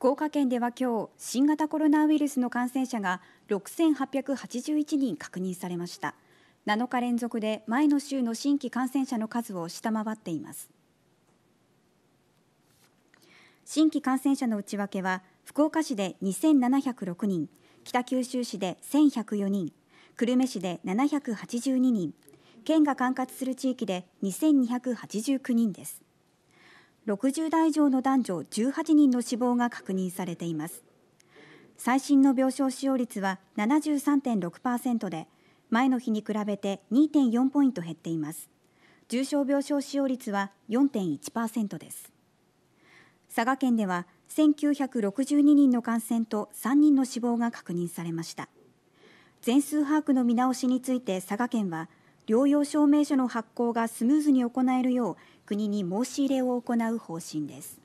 福岡県では今日新型コロナウイルスの感染者が6881人確認されました7日連続で前の週の新規感染者の数を下回っています新規感染者の内訳は福岡市で2706人北九州市で1104人久留米市で782人県が管轄する地域で2289人です60代以上の男女18人の死亡が確認されています最新の病床使用率は73.6%で前の日に比べて2.4ポイント減っています重症病床使用率は4.1%です佐賀県では1962人の感染と3人の死亡が確認されました全数把握の見直しについて佐賀県は療養証明書の発行がスムーズに行えるよう国に申し入れを行う方針です。